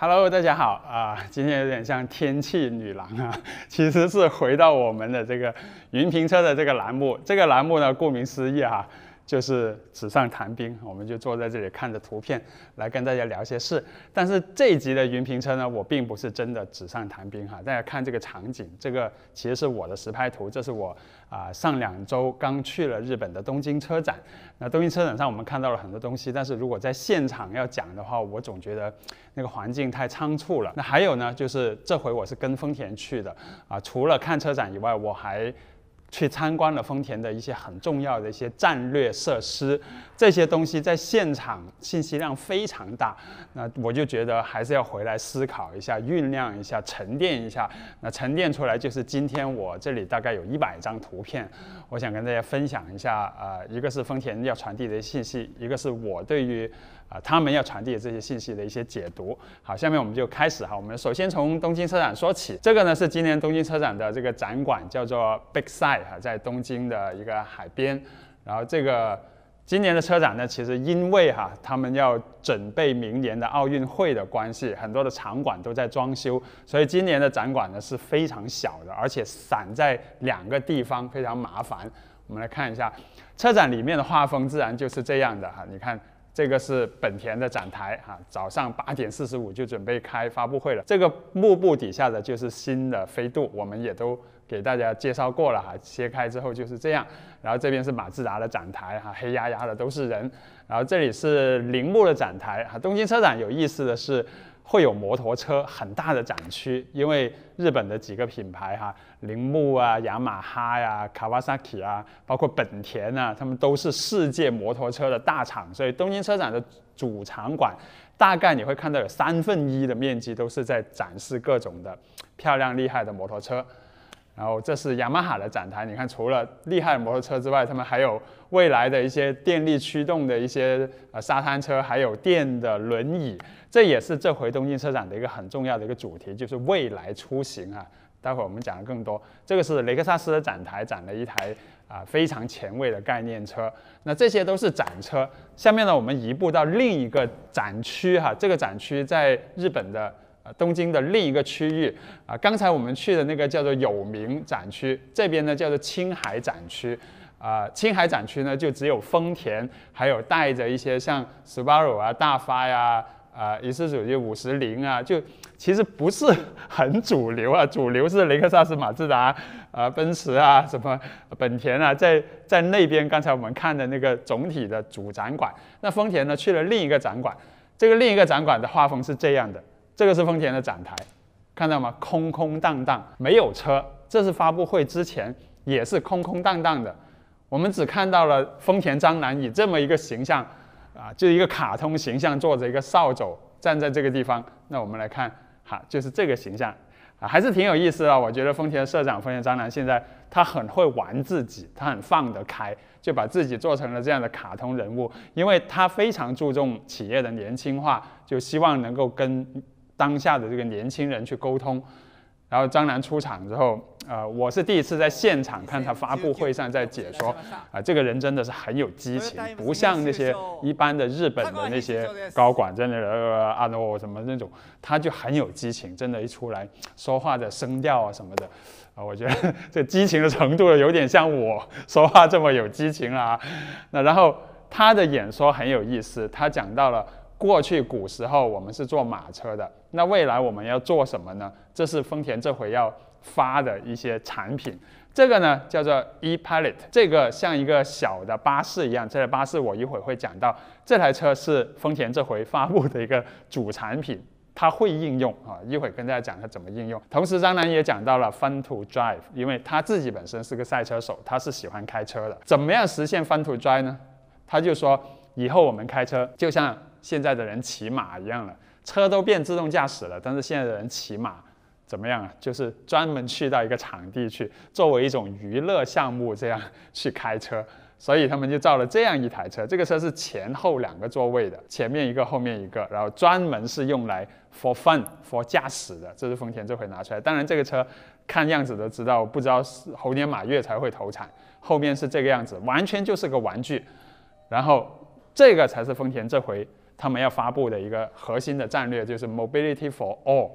Hello，大家好啊！今天有点像天气女郎啊，其实是回到我们的这个云平车的这个栏目。这个栏目呢，顾名思义哈。就是纸上谈兵，我们就坐在这里看着图片来跟大家聊些事。但是这一集的云平车呢，我并不是真的纸上谈兵哈。大家看这个场景，这个其实是我的实拍图，这是我啊上两周刚去了日本的东京车展。那东京车展上我们看到了很多东西，但是如果在现场要讲的话，我总觉得那个环境太仓促了。那还有呢，就是这回我是跟丰田去的啊，除了看车展以外，我还。去参观了丰田的一些很重要的一些战略设施，这些东西在现场信息量非常大，那我就觉得还是要回来思考一下，酝酿一下，沉淀一下。那沉淀出来就是今天我这里大概有一百张图片，我想跟大家分享一下呃，一个是丰田要传递的信息，一个是我对于。啊，他们要传递的这些信息的一些解读。好，下面我们就开始哈。我们首先从东京车展说起。这个呢是今年东京车展的这个展馆叫做 Big s i d e 哈，在东京的一个海边。然后这个今年的车展呢，其实因为哈他们要准备明年的奥运会的关系，很多的场馆都在装修，所以今年的展馆呢是非常小的，而且散在两个地方，非常麻烦。我们来看一下车展里面的画风，自然就是这样的哈。你看。这个是本田的展台哈，早上八点四十五就准备开发布会了。这个幕布底下的就是新的飞度，我们也都给大家介绍过了哈。切开之后就是这样，然后这边是马自达的展台哈，黑压压的都是人。然后这里是铃木的展台哈，东京车展有意思的是。会有摩托车很大的展区，因为日本的几个品牌哈，铃木啊、雅马哈呀、卡瓦萨奇啊，包括本田啊，他们都是世界摩托车的大厂，所以东京车展的主场馆，大概你会看到有三分一的面积都是在展示各种的漂亮厉害的摩托车。然后这是雅马哈的展台，你看，除了厉害的摩托车之外，他们还有未来的一些电力驱动的一些呃沙滩车，还有电的轮椅，这也是这回东京车展的一个很重要的一个主题，就是未来出行啊。待会儿我们讲的更多。这个是雷克萨斯的展台，展了一台啊非常前卫的概念车。那这些都是展车。下面呢，我们移步到另一个展区哈，这个展区在日本的。东京的另一个区域啊，刚才我们去的那个叫做有名展区，这边呢叫做青海展区，啊，青海展区呢就只有丰田，还有带着一些像斯巴鲁啊、大发呀，啊，一次主机五十铃啊，就其实不是很主流啊，主流是雷克萨斯、马自达啊、奔驰啊、什么本田啊，在在那边刚才我们看的那个总体的主展馆，那丰田呢去了另一个展馆，这个另一个展馆的画风是这样的。这个是丰田的展台，看到吗？空空荡荡，没有车。这是发布会之前也是空空荡荡的。我们只看到了丰田章男以这么一个形象，啊，就一个卡通形象，坐着一个扫帚站在这个地方。那我们来看，哈，就是这个形象，啊，还是挺有意思的。我觉得丰田社长丰田章男现在他很会玩自己，他很放得开，就把自己做成了这样的卡通人物，因为他非常注重企业的年轻化，就希望能够跟。当下的这个年轻人去沟通，然后张楠出场之后，呃，我是第一次在现场看他发布会上在解说，啊，这个人真的是很有激情，不像那些一般的日本的那些高管在那呃啊诺什么那种，他就很有激情，真的，一出来说话的声调啊什么的，啊，我觉得这激情的程度有点像我说话这么有激情啊，那然后他的演说很有意思，他讲到了。过去古时候我们是坐马车的，那未来我们要做什么呢？这是丰田这回要发的一些产品，这个呢叫做 ePilot，这个像一个小的巴士一样，这台巴士我一会儿会讲到，这台车是丰田这回发布的一个主产品，它会应用啊，一会儿跟大家讲它怎么应用。同时张楠也讲到了 Fun to Drive，因为他自己本身是个赛车手，他是喜欢开车的。怎么样实现 Fun to Drive 呢？他就说以后我们开车就像。现在的人骑马一样了，车都变自动驾驶了，但是现在的人骑马怎么样啊？就是专门去到一个场地去，作为一种娱乐项目这样去开车，所以他们就造了这样一台车。这个车是前后两个座位的，前面一个，后面一个，然后专门是用来 for fun for 驾驶的。这是丰田这回拿出来，当然这个车看样子都知道不知道是猴年马月才会投产。后面是这个样子，完全就是个玩具。然后这个才是丰田这回。他们要发布的一个核心的战略就是 “Mobility for All”，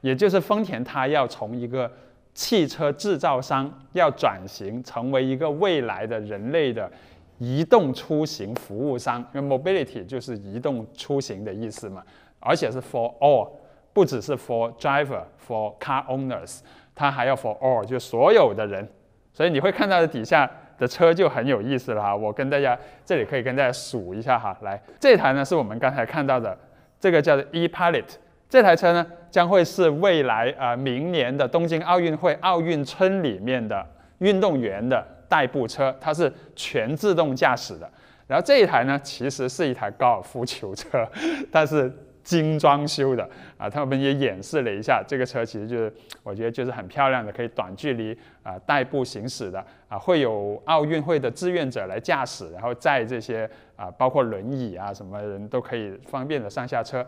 也就是丰田它要从一个汽车制造商要转型成为一个未来的人类的移动出行服务商。因为 “Mobility” 就是移动出行的意思嘛，而且是 “for All”，不只是 “for Driver”、“for Car Owners”，它还要 “for All”，就所有的人。所以你会看到的底下。的车就很有意思了哈，我跟大家这里可以跟大家数一下哈，来这台呢是我们刚才看到的，这个叫做 ePilot，这台车呢将会是未来呃明年的东京奥运会奥运村里面的运动员的代步车，它是全自动驾驶的，然后这一台呢其实是一台高尔夫球车，但是。精装修的啊，他们也演示了一下这个车，其实就是我觉得就是很漂亮的，可以短距离啊代步行驶的啊，会有奥运会的志愿者来驾驶，然后载这些啊包括轮椅啊什么人都可以方便的上下车。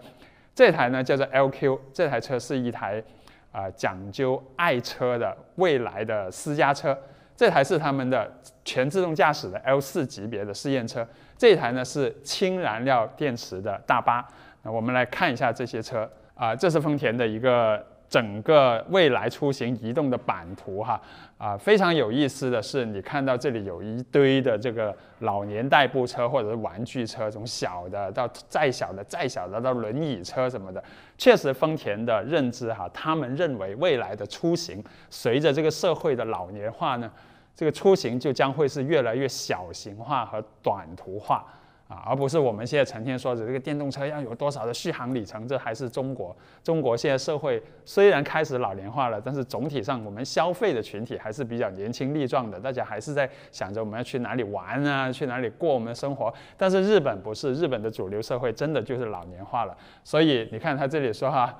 这台呢叫做 LQ，这台车是一台啊讲究爱车的未来的私家车。这台是他们的全自动驾驶的 l 四级别的试验车。这台呢是氢燃料电池的大巴。我们来看一下这些车啊，这是丰田的一个整个未来出行移动的版图哈啊。非常有意思的是，你看到这里有一堆的这个老年代步车或者是玩具车，从小的到再小的，再小的到轮椅车什么的。确实，丰田的认知哈，他们认为未来的出行，随着这个社会的老年化呢，这个出行就将会是越来越小型化和短途化。啊，而不是我们现在成天说着这个电动车要有多少的续航里程，这还是中国。中国现在社会虽然开始老年化了，但是总体上我们消费的群体还是比较年轻力壮的，大家还是在想着我们要去哪里玩啊，去哪里过我们的生活。但是日本不是，日本的主流社会真的就是老年化了。所以你看他这里说哈，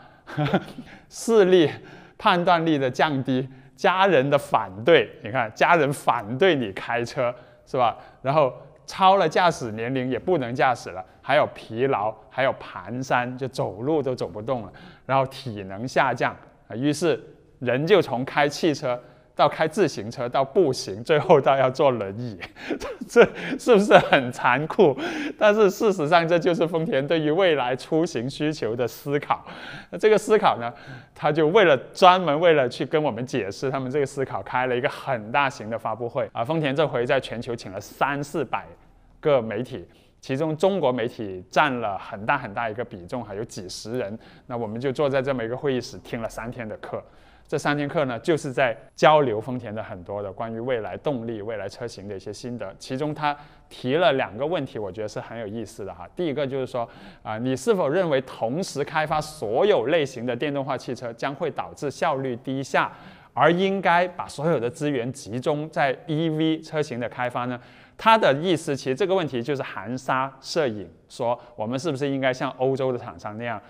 视力判断力的降低，家人的反对，你看家人反对你开车是吧？然后。超了驾驶年龄也不能驾驶了，还有疲劳，还有蹒跚，就走路都走不动了，然后体能下降于是人就从开汽车。到开自行车，到步行，最后到要坐轮椅，这是不是很残酷？但是事实上，这就是丰田对于未来出行需求的思考。那这个思考呢，他就为了专门为了去跟我们解释他们这个思考，开了一个很大型的发布会啊。丰田这回在全球请了三四百个媒体，其中中国媒体占了很大很大一个比重，还有几十人。那我们就坐在这么一个会议室，听了三天的课。这三天课呢，就是在交流丰田的很多的关于未来动力、未来车型的一些心得。其中他提了两个问题，我觉得是很有意思的哈。第一个就是说，啊，你是否认为同时开发所有类型的电动化汽车将会导致效率低下，而应该把所有的资源集中在 EV 车型的开发呢？他的意思，其实这个问题就是含沙射影，说我们是不是应该像欧洲的厂商那样？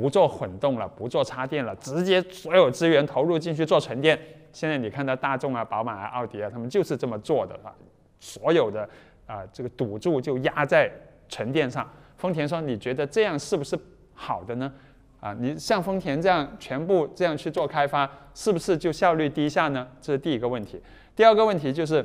不做混动了，不做插电了，直接所有资源投入进去做纯电。现在你看到大众啊、宝马啊、奥迪啊，他们就是这么做的，啊，所有的啊这个赌注就压在纯电上。丰田说：“你觉得这样是不是好的呢？啊，你像丰田这样全部这样去做开发，是不是就效率低下呢？”这是第一个问题。第二个问题就是，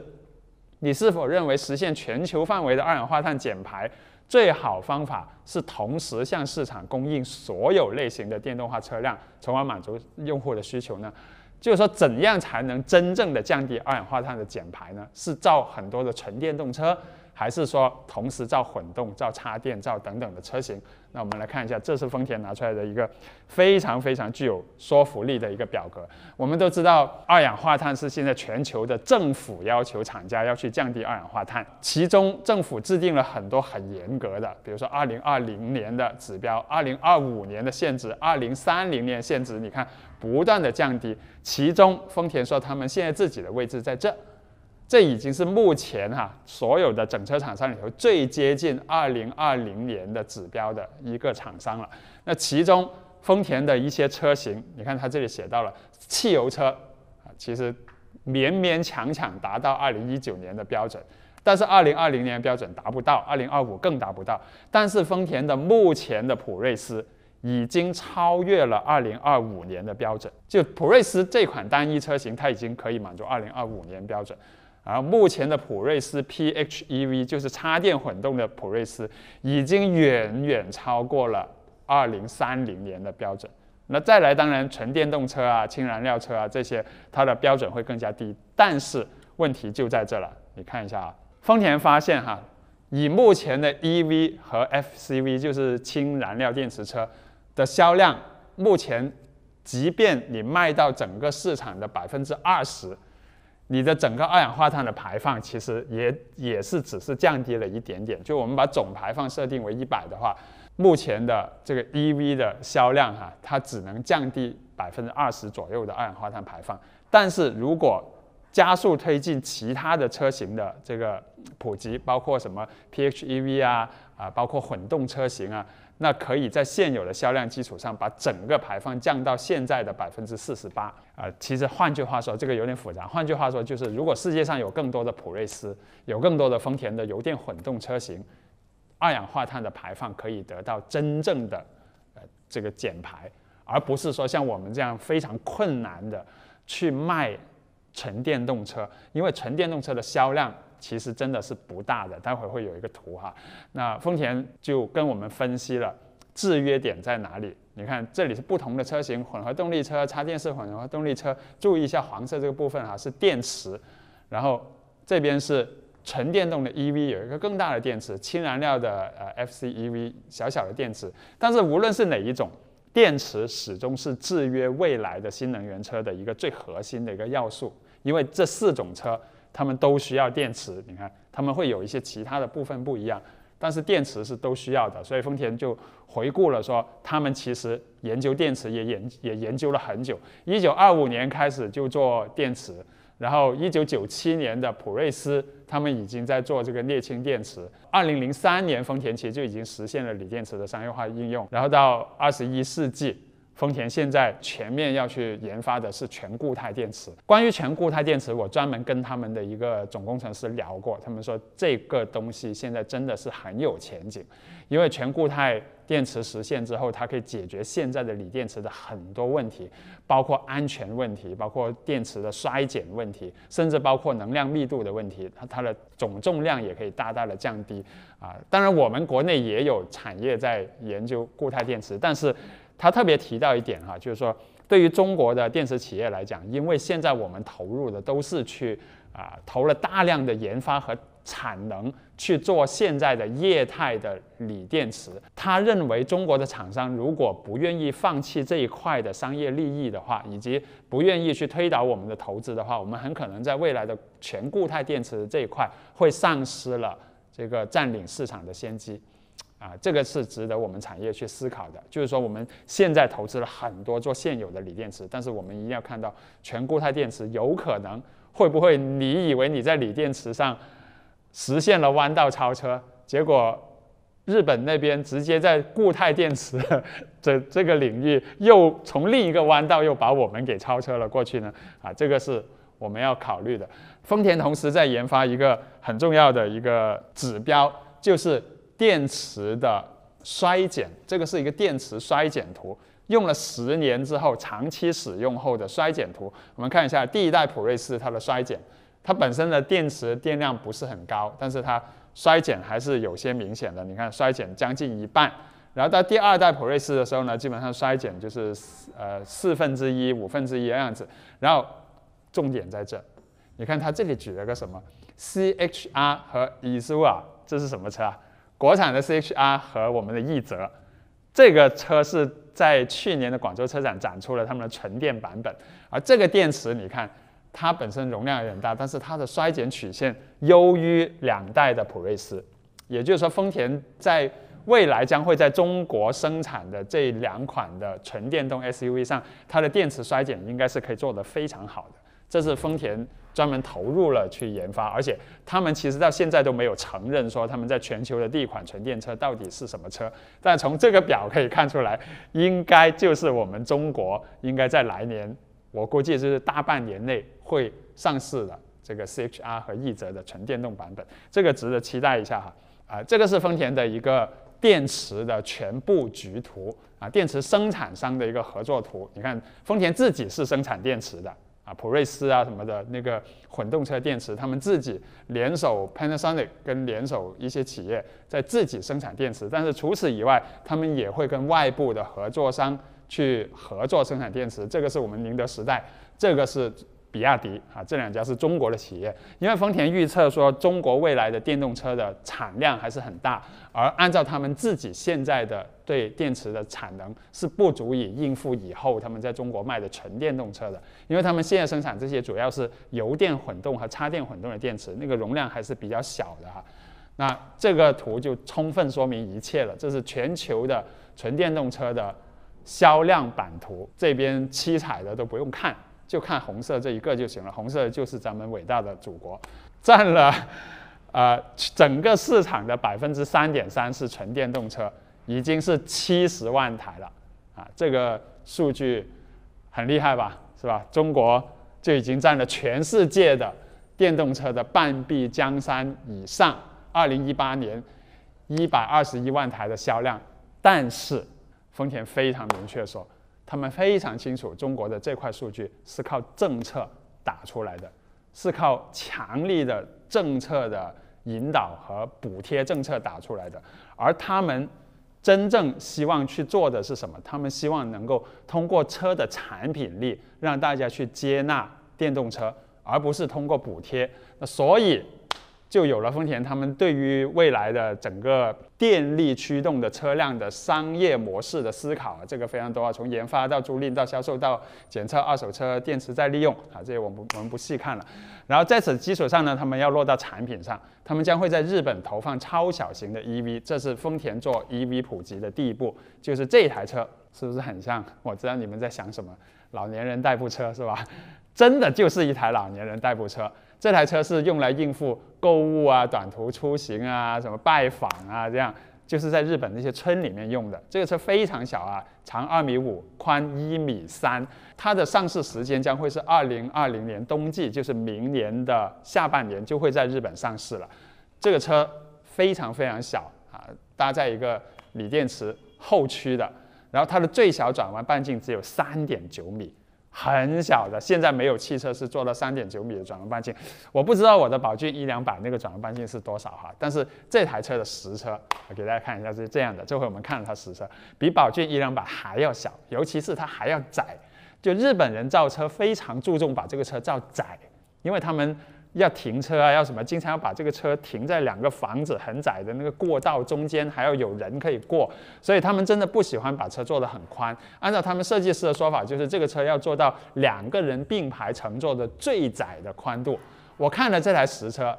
你是否认为实现全球范围的二氧化碳减排？最好方法是同时向市场供应所有类型的电动化车辆，从而满足用户的需求呢？就是说，怎样才能真正的降低二氧化碳的减排呢？是造很多的纯电动车。还是说同时造混动、造插电、造等等的车型？那我们来看一下，这是丰田拿出来的一个非常非常具有说服力的一个表格。我们都知道，二氧化碳是现在全球的政府要求厂家要去降低二氧化碳，其中政府制定了很多很严格的，比如说二零二零年的指标、二零二五年的限值、二零三零年限值，你看不断的降低。其中丰田说他们现在自己的位置在这。这已经是目前哈所有的整车厂商里头最接近二零二零年的指标的一个厂商了。那其中丰田的一些车型，你看它这里写到了汽油车啊，其实勉勉强强达到二零一九年的标准，但是二零二零年标准达不到，二零二五更达不到。但是丰田的目前的普锐斯已经超越了二零二五年的标准，就普锐斯这款单一车型，它已经可以满足二零二五年标准。而目前的普锐斯 PHEV 就是插电混动的普锐斯，已经远远超过了2030年的标准。那再来，当然纯电动车啊、氢燃料车啊这些，它的标准会更加低。但是问题就在这了，你看一下啊，丰田发现哈，以目前的 EV 和 FCV，就是氢燃料电池车的销量，目前即便你卖到整个市场的百分之二十。你的整个二氧化碳的排放其实也也是只是降低了一点点，就我们把总排放设定为一百的话，目前的这个 EV 的销量哈，它只能降低百分之二十左右的二氧化碳排放。但是如果加速推进其他的车型的这个普及，包括什么 PHEV 啊啊，包括混动车型啊。那可以在现有的销量基础上，把整个排放降到现在的百分之四十八。啊，其实换句话说，这个有点复杂。换句话说，就是如果世界上有更多的普锐斯，有更多的丰田的油电混动车型，二氧化碳的排放可以得到真正的呃这个减排，而不是说像我们这样非常困难的去卖纯电动车，因为纯电动车的销量。其实真的是不大的，待会会有一个图哈。那丰田就跟我们分析了制约点在哪里。你看这里是不同的车型，混合动力车、插电式混合动力车，注意一下黄色这个部分哈，是电池。然后这边是纯电动的 EV，有一个更大的电池，氢燃料的呃 FCEV 小小的电池。但是无论是哪一种，电池始终是制约未来的新能源车的一个最核心的一个要素，因为这四种车。他们都需要电池，你看他们会有一些其他的部分不一样，但是电池是都需要的，所以丰田就回顾了说，他们其实研究电池也研也研究了很久，一九二五年开始就做电池，然后一九九七年的普锐斯他们已经在做这个镍氢电池，二零零三年丰田其实就已经实现了锂电池的商业化应用，然后到二十一世纪。丰田现在全面要去研发的是全固态电池。关于全固态电池，我专门跟他们的一个总工程师聊过，他们说这个东西现在真的是很有前景，因为全固态电池实现之后，它可以解决现在的锂电池的很多问题，包括安全问题，包括电池的衰减问题，甚至包括能量密度的问题，它它的总重量也可以大大的降低。啊，当然我们国内也有产业在研究固态电池，但是。他特别提到一点哈，就是说，对于中国的电池企业来讲，因为现在我们投入的都是去啊，投了大量的研发和产能去做现在的液态的锂电池。他认为中国的厂商如果不愿意放弃这一块的商业利益的话，以及不愿意去推倒我们的投资的话，我们很可能在未来的全固态电池这一块会丧失了这个占领市场的先机。啊，这个是值得我们产业去思考的。就是说，我们现在投资了很多做现有的锂电池，但是我们一定要看到全固态电池有可能会不会？你以为你在锂电池上实现了弯道超车，结果日本那边直接在固态电池这这个领域又从另一个弯道又把我们给超车了过去呢？啊，这个是我们要考虑的。丰田同时在研发一个很重要的一个指标，就是。电池的衰减，这个是一个电池衰减图，用了十年之后，长期使用后的衰减图。我们看一下第一代普锐斯它的衰减，它本身的电池电量不是很高，但是它衰减还是有些明显的。你看衰减将近一半，然后到第二代普锐斯的时候呢，基本上衰减就是呃四分之一、五分之一的样子。然后重点在这，你看它这里举了个什么，CHR 和 i s u a 这是什么车啊？国产的 CHR 和我们的奕泽，这个车是在去年的广州车展展出了他们的纯电版本，而这个电池，你看它本身容量有点大，但是它的衰减曲线优于两代的普锐斯，也就是说丰田在未来将会在中国生产的这两款的纯电动 SUV 上，它的电池衰减应该是可以做得非常好的。这是丰田专门投入了去研发，而且他们其实到现在都没有承认说他们在全球的第一款纯电车到底是什么车。但从这个表可以看出来，应该就是我们中国应该在来年，我估计就是大半年内会上市的这个 CHR 和奕泽的纯电动版本，这个值得期待一下哈。啊，这个是丰田的一个电池的全布局图啊，电池生产商的一个合作图。你看，丰田自己是生产电池的。普锐斯啊什么的那个混动车电池，他们自己联手 Panasonic 跟联手一些企业在自己生产电池，但是除此以外，他们也会跟外部的合作商去合作生产电池。这个是我们宁德时代，这个是。比亚迪啊，这两家是中国的企业，因为丰田预测说中国未来的电动车的产量还是很大，而按照他们自己现在的对电池的产能是不足以应付以后他们在中国卖的纯电动车的，因为他们现在生产这些主要是油电混动和插电混动的电池，那个容量还是比较小的哈。那这个图就充分说明一切了，这是全球的纯电动车的销量版图，这边七彩的都不用看。就看红色这一个就行了，红色就是咱们伟大的祖国，占了，呃整个市场的百分之三点三是纯电动车，已经是七十万台了，啊这个数据很厉害吧，是吧？中国就已经占了全世界的电动车的半壁江山以上，二零一八年一百二十一万台的销量，但是丰田非常明确说。他们非常清楚，中国的这块数据是靠政策打出来的，是靠强力的政策的引导和补贴政策打出来的。而他们真正希望去做的是什么？他们希望能够通过车的产品力让大家去接纳电动车，而不是通过补贴。那所以。就有了丰田他们对于未来的整个电力驱动的车辆的商业模式的思考啊，这个非常多啊，从研发到租赁到销售到检测二手车电池再利用啊，这些我们我们不细看了。然后在此基础上呢，他们要落到产品上，他们将会在日本投放超小型的 EV，这是丰田做 EV 普及的第一步，就是这台车是不是很像？我知道你们在想什么，老年人代步车是吧？真的就是一台老年人代步车。这台车是用来应付购物啊、短途出行啊、什么拜访啊，这样就是在日本那些村里面用的。这个车非常小啊，长二米五，宽一米三。它的上市时间将会是二零二零年冬季，就是明年的下半年就会在日本上市了。这个车非常非常小啊，搭载一个锂电池后驱的，然后它的最小转弯半径只有三点九米。很小的，现在没有汽车是做了三点九米的转弯半径，我不知道我的宝骏一两百那个转弯半径是多少哈，但是这台车的实车给大家看一下是这样的，这回我们看了它实车，比宝骏一两百还要小，尤其是它还要窄，就日本人造车非常注重把这个车造窄，因为他们。要停车啊，要什么？经常要把这个车停在两个房子很窄的那个过道中间，还要有人可以过，所以他们真的不喜欢把车做的很宽。按照他们设计师的说法，就是这个车要做到两个人并排乘坐的最窄的宽度。我看了这台实车，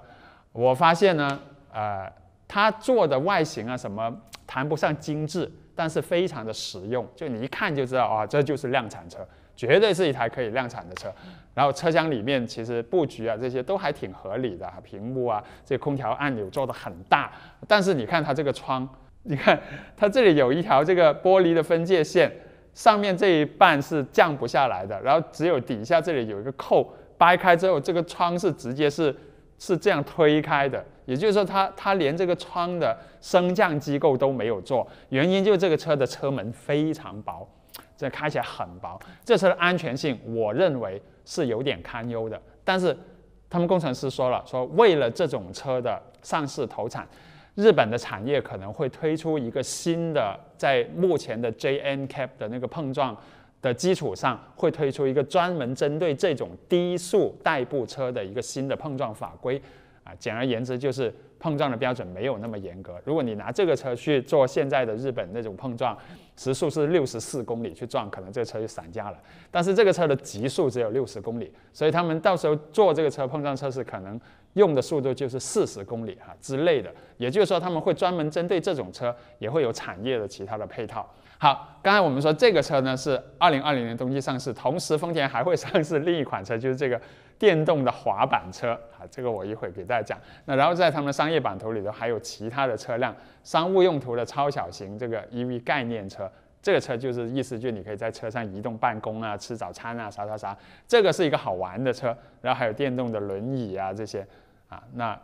我发现呢，呃，它做的外形啊什么，谈不上精致，但是非常的实用。就你一看就知道啊，这就是量产车。绝对是一台可以量产的车，然后车厢里面其实布局啊这些都还挺合理的，屏幕啊这空调按钮做的很大，但是你看它这个窗，你看它这里有一条这个玻璃的分界线，上面这一半是降不下来的，然后只有底下这里有一个扣，掰开之后这个窗是直接是是这样推开的，也就是说它它连这个窗的升降机构都没有做，原因就是这个车的车门非常薄。这开起来很薄，这车的安全性，我认为是有点堪忧的。但是他们工程师说了，说为了这种车的上市投产，日本的产业可能会推出一个新的，在目前的 JN Cap 的那个碰撞的基础上，会推出一个专门针对这种低速代步车的一个新的碰撞法规。啊，简而言之就是。碰撞的标准没有那么严格，如果你拿这个车去做现在的日本那种碰撞，时速是六十四公里去撞，可能这车就散架了。但是这个车的极速只有六十公里，所以他们到时候做这个车碰撞测试，可能用的速度就是四十公里啊之类的。也就是说，他们会专门针对这种车，也会有产业的其他的配套。好，刚才我们说这个车呢是二零二零年冬季上市，同时丰田还会上市另一款车，就是这个。电动的滑板车啊，这个我一会儿给大家讲。那然后在他们的商业版图里头还有其他的车辆，商务用途的超小型这个 EV 概念车，这个车就是意思就是你可以在车上移动办公啊、吃早餐啊、啥啥啥，这个是一个好玩的车。然后还有电动的轮椅啊这些啊，那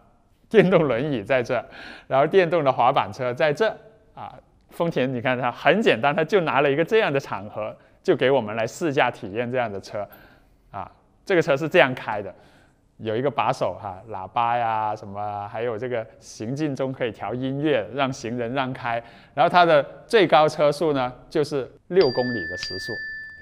电动轮椅在这，然后电动的滑板车在这啊。丰田你看它很简单，它就拿了一个这样的场合，就给我们来试驾体验这样的车啊。这个车是这样开的，有一个把手哈，喇叭呀，什么，还有这个行进中可以调音乐，让行人让开。然后它的最高车速呢，就是六公里的时速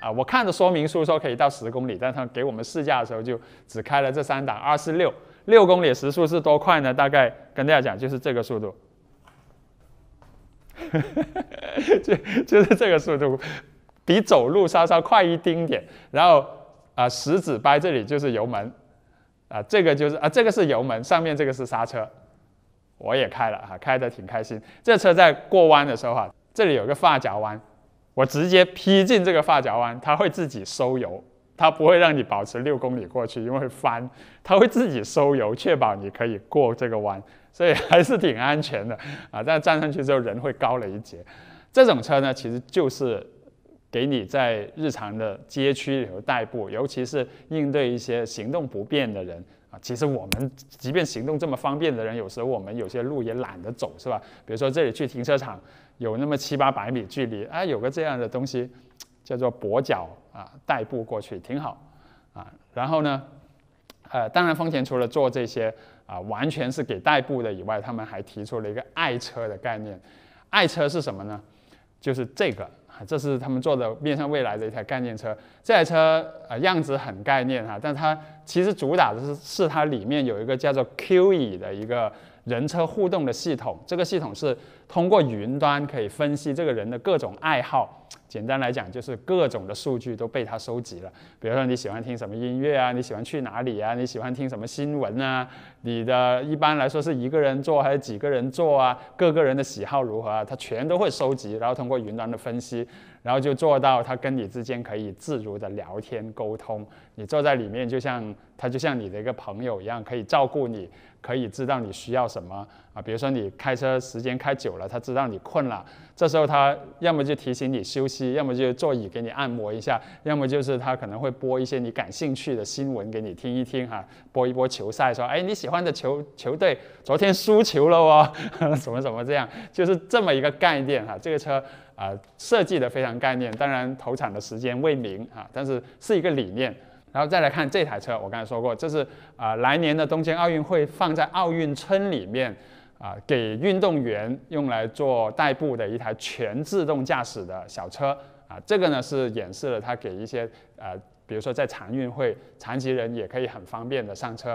啊。我看着说明书说可以到十公里，但它给我们试驾的时候就只开了这三档二四六。六公里时速是多快呢？大概跟大家讲，就是这个速度，就就是这个速度，比走路稍稍快一丁点。然后。啊，食指掰这里就是油门，啊，这个就是啊，这个是油门，上面这个是刹车。我也开了哈，开得挺开心。这车在过弯的时候哈，这里有个发夹弯，我直接劈进这个发夹弯，它会自己收油，它不会让你保持六公里过去，因为翻，它会自己收油，确保你可以过这个弯，所以还是挺安全的啊。但站上去之后人会高了一截。这种车呢，其实就是。给你在日常的街区里头代步，尤其是应对一些行动不便的人啊。其实我们即便行动这么方便的人，有时候我们有些路也懒得走，是吧？比如说这里去停车场有那么七八百米距离，哎，有个这样的东西叫做跛脚啊，代步过去挺好啊。然后呢，呃，当然丰田除了做这些啊，完全是给代步的以外，他们还提出了一个爱车的概念。爱车是什么呢？就是这个。这是他们做的面向未来的一台概念车，这台车啊样子很概念哈，但它其实主打的是，是它里面有一个叫做 Q e 的一个。人车互动的系统，这个系统是通过云端可以分析这个人的各种爱好。简单来讲，就是各种的数据都被他收集了。比如说你喜欢听什么音乐啊，你喜欢去哪里啊，你喜欢听什么新闻啊，你的一般来说是一个人坐还是几个人坐啊，各个人的喜好如何啊，他全都会收集，然后通过云端的分析，然后就做到他跟你之间可以自如的聊天沟通。你坐在里面，就像他就像你的一个朋友一样，可以照顾你。可以知道你需要什么啊，比如说你开车时间开久了，他知道你困了，这时候他要么就提醒你休息，要么就座椅给你按摩一下，要么就是他可能会播一些你感兴趣的新闻给你听一听哈，播一播球赛，说哎你喜欢的球球队昨天输球了哦，什么什么这样，就是这么一个概念哈，这个车啊设计的非常概念，当然投产的时间未明啊，但是是一个理念。然后再来看这台车，我刚才说过，这是啊来年的东京奥运会放在奥运村里面啊给运动员用来做代步的一台全自动驾驶的小车啊。这个呢是演示了它给一些呃，比如说在残运会，残疾人也可以很方便的上车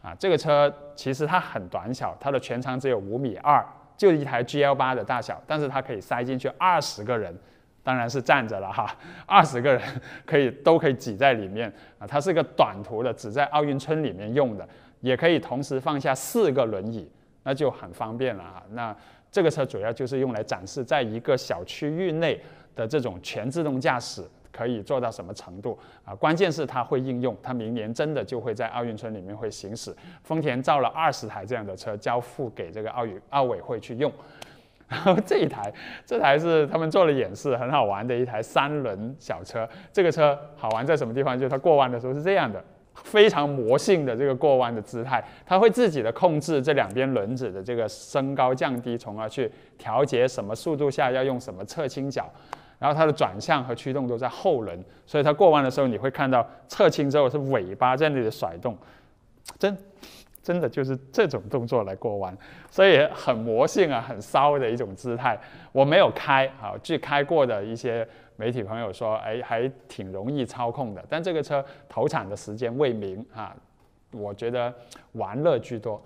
啊。这个车其实它很短小，它的全长只有五米二，就一台 G L 八的大小，但是它可以塞进去二十个人。当然是站着了哈，二十个人可以都可以挤在里面啊。它是一个短途的，只在奥运村里面用的，也可以同时放下四个轮椅，那就很方便了啊。那这个车主要就是用来展示，在一个小区域内的这种全自动驾驶可以做到什么程度啊？关键是它会应用，它明年真的就会在奥运村里面会行驶。丰田造了二十台这样的车，交付给这个奥运奥委会去用。然后这一台，这台是他们做了演示，很好玩的一台三轮小车。这个车好玩在什么地方？就是它过弯的时候是这样的，非常魔性的这个过弯的姿态，它会自己的控制这两边轮子的这个升高降低，从而去调节什么速度下要用什么侧倾角。然后它的转向和驱动都在后轮，所以它过弯的时候你会看到侧倾之后是尾巴在那里甩动，真。真的就是这种动作来过弯，所以很魔性啊，很骚的一种姿态。我没有开，啊，据开过的一些媒体朋友说，哎，还挺容易操控的。但这个车投产的时间未明啊，我觉得玩乐居多。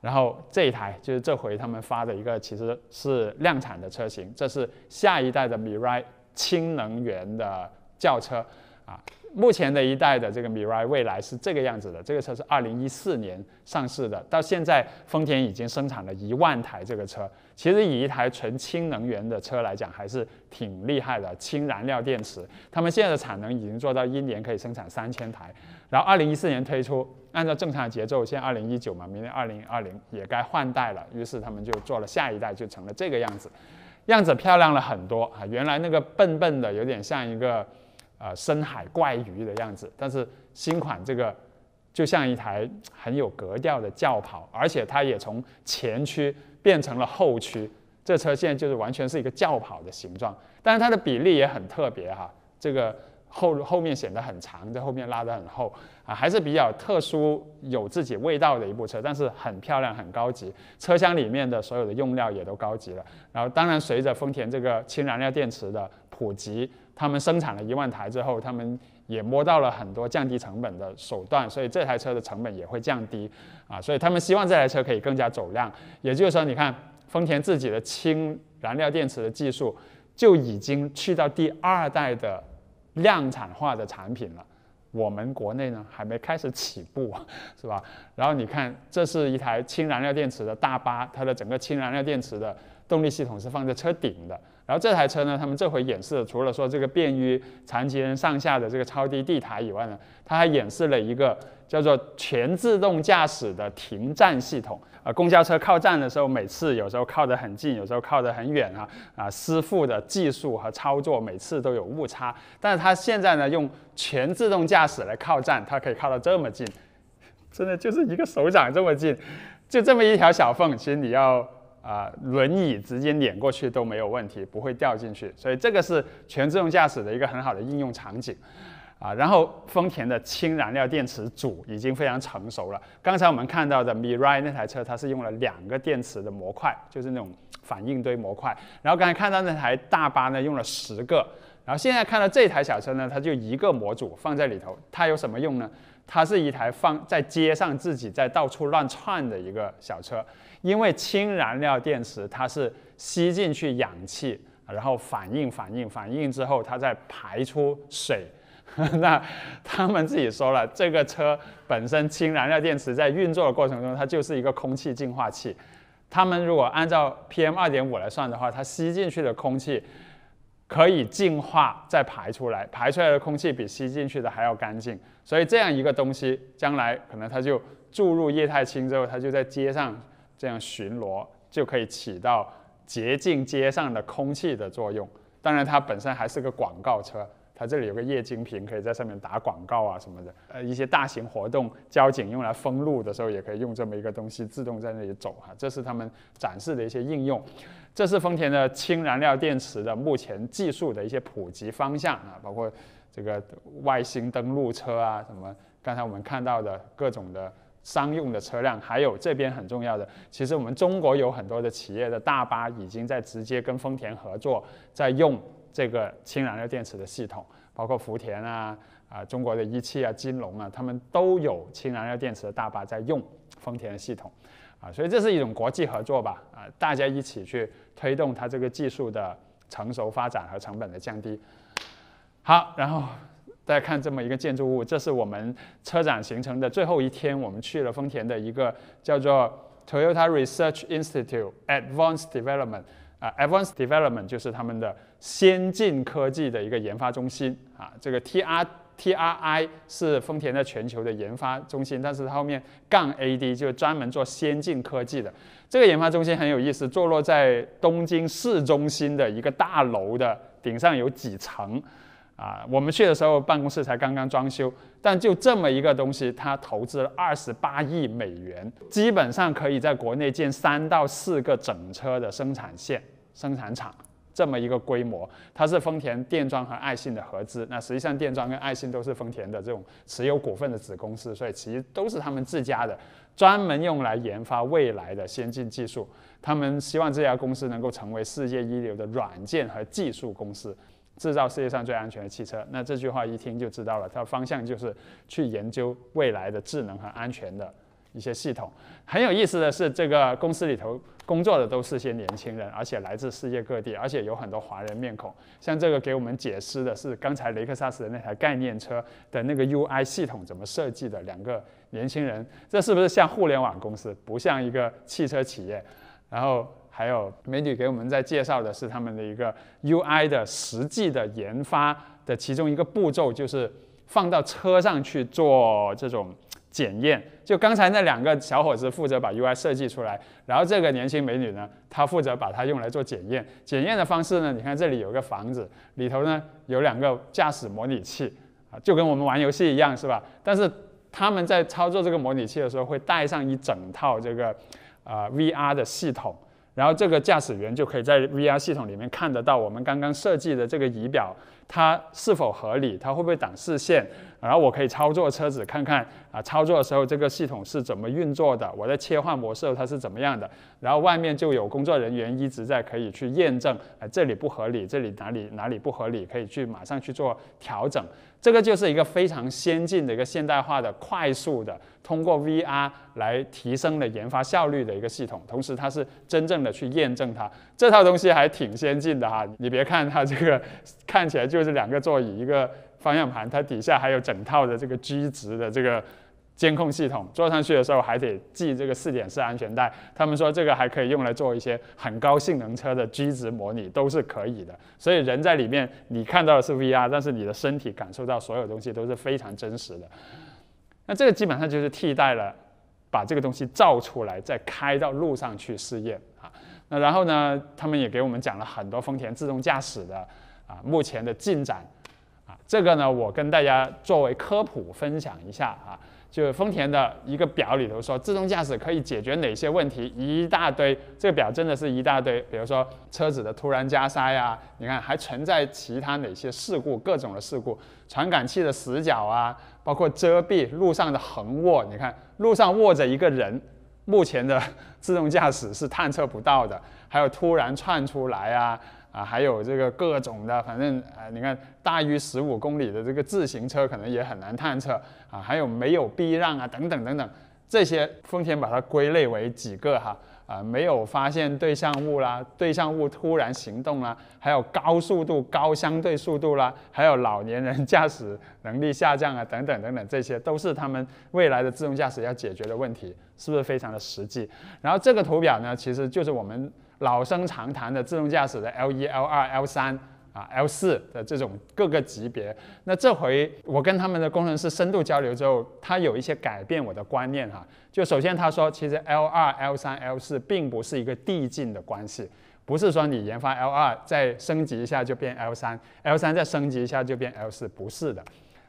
然后这一台就是这回他们发的一个，其实是量产的车型，这是下一代的 Mirai 氢能源的轿车啊。目前的一代的这个 Mirai 未来是这个样子的，这个车是二零一四年上市的，到现在丰田已经生产了一万台这个车。其实以一台纯氢能源的车来讲，还是挺厉害的氢燃料电池。他们现在的产能已经做到一年可以生产三千台。然后二零一四年推出，按照正常的节奏，现在二零一九嘛，明年二零二零也该换代了，于是他们就做了下一代，就成了这个样子，样子漂亮了很多啊。原来那个笨笨的，有点像一个。呃，深海怪鱼的样子，但是新款这个就像一台很有格调的轿跑，而且它也从前驱变成了后驱，这车现在就是完全是一个轿跑的形状，但是它的比例也很特别哈，这个后后面显得很长，在后面拉的很厚啊，还是比较特殊有自己味道的一部车，但是很漂亮很高级，车厢里面的所有的用料也都高级了，然后当然随着丰田这个氢燃料电池的普及。他们生产了一万台之后，他们也摸到了很多降低成本的手段，所以这台车的成本也会降低啊，所以他们希望这台车可以更加走量。也就是说，你看丰田自己的氢燃料电池的技术就已经去到第二代的量产化的产品了，我们国内呢还没开始起步，是吧？然后你看这是一台氢燃料电池的大巴，它的整个氢燃料电池的动力系统是放在车顶的。然后这台车呢，他们这回演示，除了说这个便于残疾人上下的这个超低地台以外呢，它还演示了一个叫做全自动驾驶的停站系统。呃，公交车靠站的时候，每次有时候靠得很近，有时候靠得很远啊啊，师傅的技术和操作每次都有误差。但是它现在呢，用全自动驾驶来靠站，它可以靠到这么近，真的就是一个手掌这么近，就这么一条小缝，其实你要。啊，轮椅直接碾过去都没有问题，不会掉进去，所以这个是全自动驾驶的一个很好的应用场景。啊，然后丰田的氢燃料电池组已经非常成熟了。刚才我们看到的 Mirai 那台车，它是用了两个电池的模块，就是那种反应堆模块。然后刚才看到那台大巴呢，用了十个。然后现在看到这台小车呢，它就一个模组放在里头。它有什么用呢？它是一台放在街上自己在到处乱窜的一个小车。因为氢燃料电池，它是吸进去氧气，然后反应、反应、反应之后，它再排出水。那他们自己说了，这个车本身氢燃料电池在运作的过程中，它就是一个空气净化器。他们如果按照 PM 二点五来算的话，它吸进去的空气可以净化再排出来，排出来的空气比吸进去的还要干净。所以这样一个东西，将来可能它就注入液态氢之后，它就在街上。这样巡逻就可以起到洁净街上的空气的作用。当然，它本身还是个广告车，它这里有个液晶屏，可以在上面打广告啊什么的。呃，一些大型活动，交警用来封路的时候，也可以用这么一个东西自动在那里走哈。这是他们展示的一些应用。这是丰田的氢燃料电池的目前技术的一些普及方向啊，包括这个外星登陆车啊什么。刚才我们看到的各种的。商用的车辆，还有这边很重要的，其实我们中国有很多的企业的大巴已经在直接跟丰田合作，在用这个氢燃料电池的系统，包括福田啊、啊中国的一汽啊、金龙啊，他们都有氢燃料电池的大巴在用丰田的系统，啊，所以这是一种国际合作吧，啊，大家一起去推动它这个技术的成熟发展和成本的降低。好，然后。再看这么一个建筑物，这是我们车展行程的最后一天，我们去了丰田的一个叫做 Toyota Research Institute Advanced Development，啊，Advanced Development 就是他们的先进科技的一个研发中心啊，这个 T R T R I 是丰田在全球的研发中心，但是它后面杠 A D 就专门做先进科技的这个研发中心很有意思，坐落在东京市中心的一个大楼的顶上有几层。啊，我们去的时候办公室才刚刚装修，但就这么一个东西，它投资了二十八亿美元，基本上可以在国内建三到四个整车的生产线、生产厂这么一个规模。它是丰田电装和爱信的合资，那实际上电装跟爱信都是丰田的这种持有股份的子公司，所以其实都是他们自家的，专门用来研发未来的先进技术。他们希望这家公司能够成为世界一流的软件和技术公司。制造世界上最安全的汽车，那这句话一听就知道了，它的方向就是去研究未来的智能和安全的一些系统。很有意思的是，这个公司里头工作的都是些年轻人，而且来自世界各地，而且有很多华人面孔。像这个给我们解释的是刚才雷克萨斯的那台概念车的那个 UI 系统怎么设计的，两个年轻人，这是不是像互联网公司，不像一个汽车企业？然后。还有美女给我们在介绍的是他们的一个 UI 的实际的研发的其中一个步骤，就是放到车上去做这种检验。就刚才那两个小伙子负责把 UI 设计出来，然后这个年轻美女呢，她负责把它用来做检验。检验的方式呢，你看这里有个房子，里头呢有两个驾驶模拟器啊，就跟我们玩游戏一样，是吧？但是他们在操作这个模拟器的时候，会带上一整套这个呃 VR 的系统。然后，这个驾驶员就可以在 VR 系统里面看得到我们刚刚设计的这个仪表。它是否合理？它会不会挡视线？然后我可以操作车子看看啊，操作的时候这个系统是怎么运作的？我在切换模式时候它是怎么样的？然后外面就有工作人员一直在可以去验证，啊，这里不合理，这里哪里哪里不合理，可以去马上去做调整。这个就是一个非常先进的一个现代化的、快速的通过 VR 来提升了研发效率的一个系统。同时，它是真正的去验证它这套东西，还挺先进的哈。你别看它这个看起来就。就是两个座椅，一个方向盘，它底下还有整套的这个居值的这个监控系统。坐上去的时候还得系这个四点式安全带。他们说这个还可以用来做一些很高性能车的居值模拟，都是可以的。所以人在里面，你看到的是 VR，但是你的身体感受到所有东西都是非常真实的。那这个基本上就是替代了把这个东西造出来，再开到路上去试验啊。那然后呢，他们也给我们讲了很多丰田自动驾驶的。啊，目前的进展，啊，这个呢，我跟大家作为科普分享一下啊，就丰田的一个表里头说，自动驾驶可以解决哪些问题？一大堆，这个表真的是一大堆，比如说车子的突然加塞呀，你看还存在其他哪些事故？各种的事故，传感器的死角啊，包括遮蔽路上的横卧，你看路上卧着一个人，目前的 自动驾驶是探测不到的，还有突然窜出来啊。啊，还有这个各种的，反正呃，你看大于十五公里的这个自行车可能也很难探测啊，还有没有避让啊，等等等等，这些丰田把它归类为几个哈啊，没有发现对象物啦，对象物突然行动啦，还有高速度高相对速度啦，还有老年人驾驶能力下降啊，等等等等，这些都是他们未来的自动驾驶要解决的问题，是不是非常的实际？然后这个图表呢，其实就是我们。老生常谈的自动驾驶的 L 一、L 二、L 三啊、L 四的这种各个级别，那这回我跟他们的工程师深度交流之后，他有一些改变我的观念哈。就首先他说，其实 L 二、L 三、L 四并不是一个递进的关系，不是说你研发 L 二再升级一下就变 L 三，L 三再升级一下就变 L 四，不是的。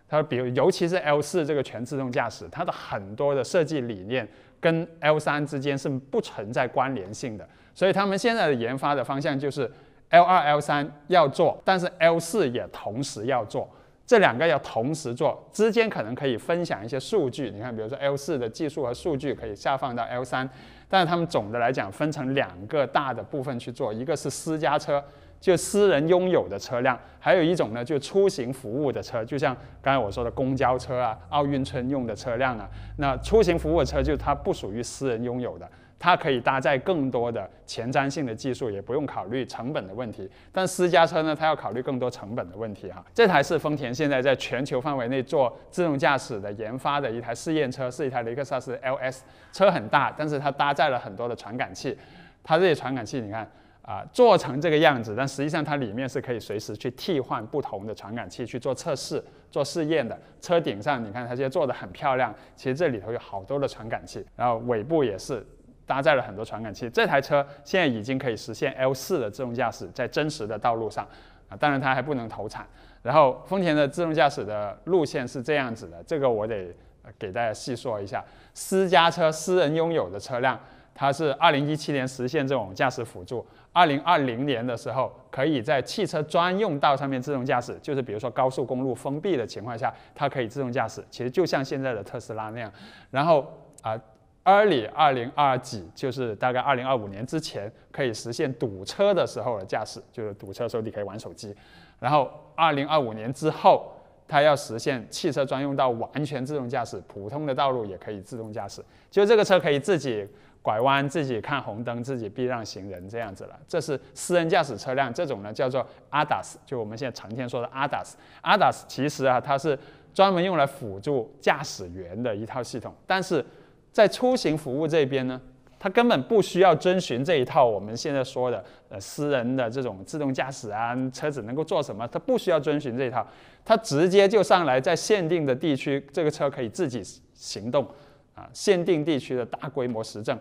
他说，比如尤其是 L 四这个全自动驾驶，它的很多的设计理念跟 L 三之间是不存在关联性的。所以他们现在的研发的方向就是 L 二、L 三要做，但是 L 四也同时要做，这两个要同时做，之间可能可以分享一些数据。你看，比如说 L 四的技术和数据可以下放到 L 三，但是他们总的来讲分成两个大的部分去做，一个是私家车，就私人拥有的车辆，还有一种呢就出行服务的车，就像刚才我说的公交车啊、奥运村用的车辆啊，那出行服务车就它不属于私人拥有的。它可以搭载更多的前瞻性的技术，也不用考虑成本的问题。但私家车呢，它要考虑更多成本的问题哈。这台是丰田现在在全球范围内做自动驾驶的研发的一台试验车，是一台雷克萨斯 LS 车很大，但是它搭载了很多的传感器。它这些传感器你看啊，做成这个样子，但实际上它里面是可以随时去替换不同的传感器去做测试、做试验的。车顶上你看它现在做的很漂亮，其实这里头有好多的传感器，然后尾部也是。搭载了很多传感器，这台车现在已经可以实现 L 四的自动驾驶，在真实的道路上啊，当然它还不能投产。然后丰田的自动驾驶的路线是这样子的，这个我得给大家细说一下。私家车、私人拥有的车辆，它是二零一七年实现这种驾驶辅助，二零二零年的时候可以在汽车专用道上面自动驾驶，就是比如说高速公路封闭的情况下，它可以自动驾驶。其实就像现在的特斯拉那样，然后啊。l 里二零二几就是大概二零二五年之前可以实现堵车的时候的驾驶，就是堵车的时候你可以玩手机，然后二零二五年之后，它要实现汽车专用道完全自动驾驶，普通的道路也可以自动驾驶，就这个车可以自己拐弯、自己看红灯、自己避让行人这样子了。这是私人驾驶车辆，这种呢叫做 ADAS，就我们现在常天说的 ADAS。ADAS 其实啊，它是专门用来辅助驾驶员的一套系统，但是。在出行服务这边呢，它根本不需要遵循这一套我们现在说的呃私人的这种自动驾驶啊，车子能够做什么，它不需要遵循这一套，它直接就上来在限定的地区，这个车可以自己行动，啊，限定地区的大规模实证，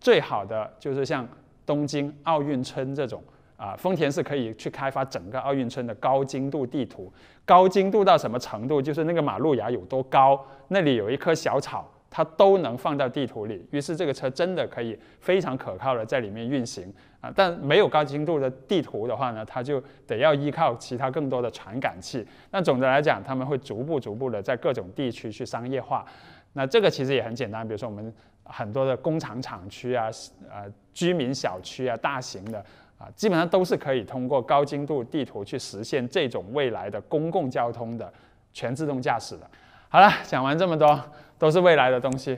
最好的就是像东京奥运村这种，啊，丰田是可以去开发整个奥运村的高精度地图，高精度到什么程度？就是那个马路牙有多高，那里有一棵小草。它都能放到地图里，于是这个车真的可以非常可靠的在里面运行啊。但没有高精度的地图的话呢，它就得要依靠其他更多的传感器。那总的来讲，他们会逐步逐步的在各种地区去商业化。那这个其实也很简单，比如说我们很多的工厂厂区啊、呃居民小区啊、大型的啊，基本上都是可以通过高精度地图去实现这种未来的公共交通的全自动驾驶的。好了，讲完这么多都是未来的东西，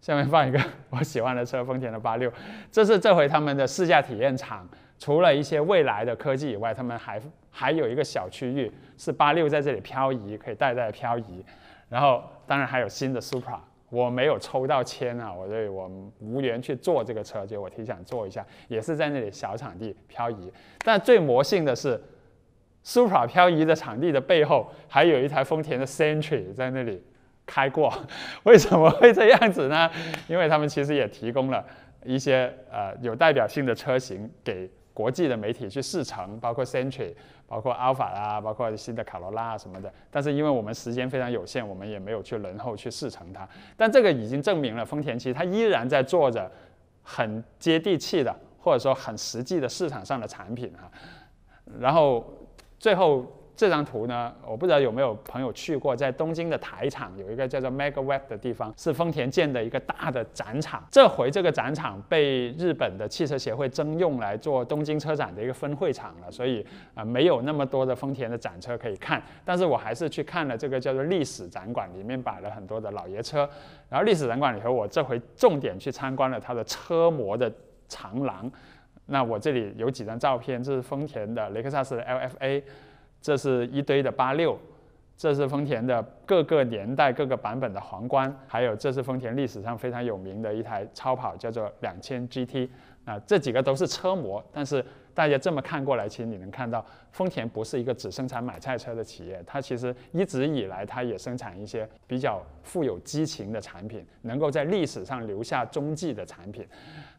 下面放一个 我喜欢的车，丰田的八六。这是这回他们的试驾体验场，除了一些未来的科技以外，他们还还有一个小区域是八六在这里漂移，可以带带漂移。然后当然还有新的 Supra，我没有抽到签啊，我对我无缘去坐这个车，就我挺想坐一下，也是在那里小场地漂移。但最魔性的是。Supra 漂移的场地的背后，还有一台丰田的 Century 在那里开过。为什么会这样子呢？因为他们其实也提供了一些呃有代表性的车型给国际的媒体去试乘，包括 Century，包括 Alpha 啊，包括新的卡罗拉啊什么的。但是因为我们时间非常有限，我们也没有去轮候去试乘它。但这个已经证明了丰田其实它依然在做着很接地气的或者说很实际的市场上的产品啊。然后。最后这张图呢，我不知道有没有朋友去过，在东京的台场有一个叫做 Megaweb 的地方，是丰田建的一个大的展场。这回这个展场被日本的汽车协会征用来做东京车展的一个分会场了，所以啊，没有那么多的丰田的展车可以看。但是我还是去看了这个叫做历史展馆，里面摆了很多的老爷车。然后历史展馆里头，我这回重点去参观了它的车模的长廊。那我这里有几张照片，这是丰田的雷克萨斯的 LFA，这是一堆的八六，这是丰田的各个年代各个版本的皇冠，还有这是丰田历史上非常有名的一台超跑，叫做两千 GT。啊，这几个都是车模，但是大家这么看过来，其实你能看到丰田不是一个只生产买菜车的企业，它其实一直以来它也生产一些比较富有激情的产品，能够在历史上留下踪迹的产品。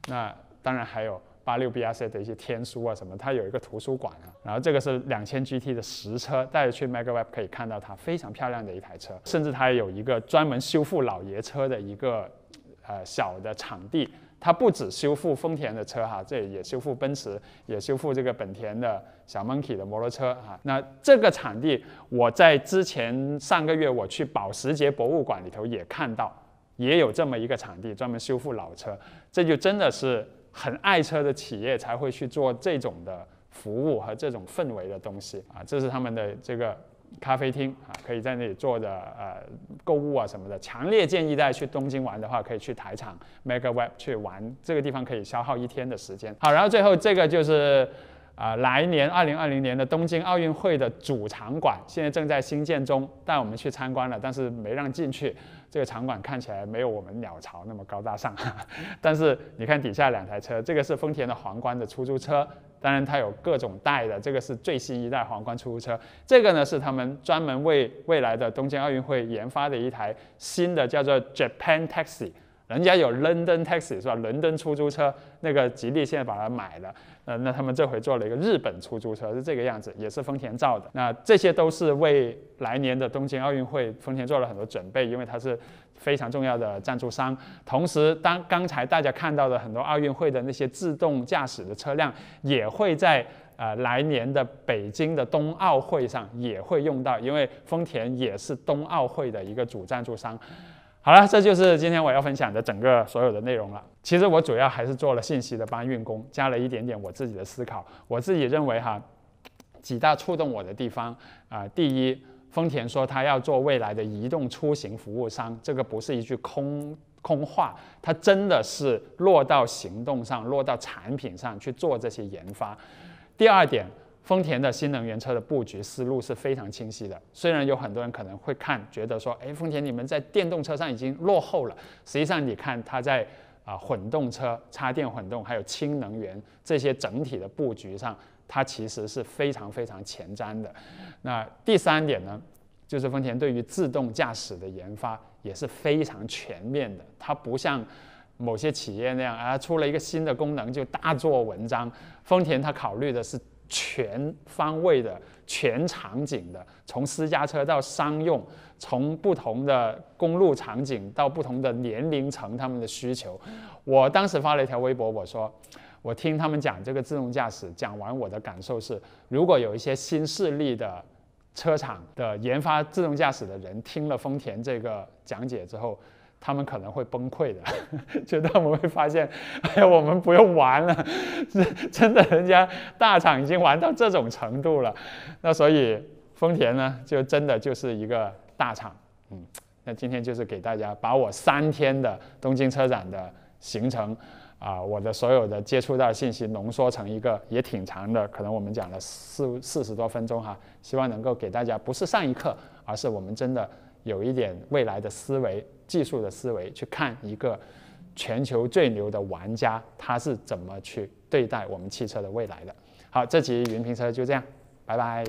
那当然还有。八六 BRC 的一些天书啊什么，它有一个图书馆啊，然后这个是两千 GT 的实车，大家去 m e g a w e b 可以看到它非常漂亮的一台车，甚至它有一个专门修复老爷车的一个呃小的场地，它不止修复丰田的车哈，这也修复奔驰，也修复这个本田的小 Monkey 的摩托车哈。那这个场地我在之前上个月我去保时捷博物馆里头也看到，也有这么一个场地专门修复老车，这就真的是。很爱车的企业才会去做这种的服务和这种氛围的东西啊，这是他们的这个咖啡厅啊，可以在那里坐着呃购物啊什么的。强烈建议大家去东京玩的话，可以去台场 Megaweb 去玩，这个地方可以消耗一天的时间。好，然后最后这个就是啊，来年二零二零年的东京奥运会的主场馆，现在正在新建中，带我们去参观了，但是没让进去。这个场馆看起来没有我们鸟巢那么高大上，但是你看底下两台车，这个是丰田的皇冠的出租车，当然它有各种代的，这个是最新一代皇冠出租车，这个呢是他们专门为未来的东京奥运会研发的一台新的，叫做 Japan Taxi。人家有 London Taxi 是吧？伦敦出租车，那个吉利现在把它买了。呃，那他们这回做了一个日本出租车，是这个样子，也是丰田造的。那这些都是为来年的东京奥运会，丰田做了很多准备，因为它是非常重要的赞助商。同时，当刚才大家看到的很多奥运会的那些自动驾驶的车辆，也会在呃来年的北京的冬奥会上也会用到，因为丰田也是冬奥会的一个主赞助商。好了，这就是今天我要分享的整个所有的内容了。其实我主要还是做了信息的搬运工，加了一点点我自己的思考。我自己认为哈，几大触动我的地方啊，第一，丰田说它要做未来的移动出行服务商，这个不是一句空空话，它真的是落到行动上，落到产品上去做这些研发。第二点。丰田的新能源车的布局思路是非常清晰的。虽然有很多人可能会看觉得说，哎，丰田你们在电动车上已经落后了。实际上，你看它在啊混动车、插电混动还有氢能源这些整体的布局上，它其实是非常非常前瞻的。那第三点呢，就是丰田对于自动驾驶的研发也是非常全面的。它不像某些企业那样啊出了一个新的功能就大做文章。丰田它考虑的是。全方位的、全场景的，从私家车到商用，从不同的公路场景到不同的年龄层，他们的需求。我当时发了一条微博，我说：我听他们讲这个自动驾驶，讲完我的感受是，如果有一些新势力的车厂的研发自动驾驶的人听了丰田这个讲解之后。他们可能会崩溃的，觉 得我们会发现，哎呀，我们不用玩了，是 真的人家大厂已经玩到这种程度了，那所以丰田呢，就真的就是一个大厂，嗯，那今天就是给大家把我三天的东京车展的行程，啊，我的所有的接触到信息浓缩成一个也挺长的，可能我们讲了四四十多分钟哈，希望能够给大家不是上一课，而是我们真的有一点未来的思维。技术的思维去看一个全球最牛的玩家，他是怎么去对待我们汽车的未来的。好，这集云评车就这样，拜拜。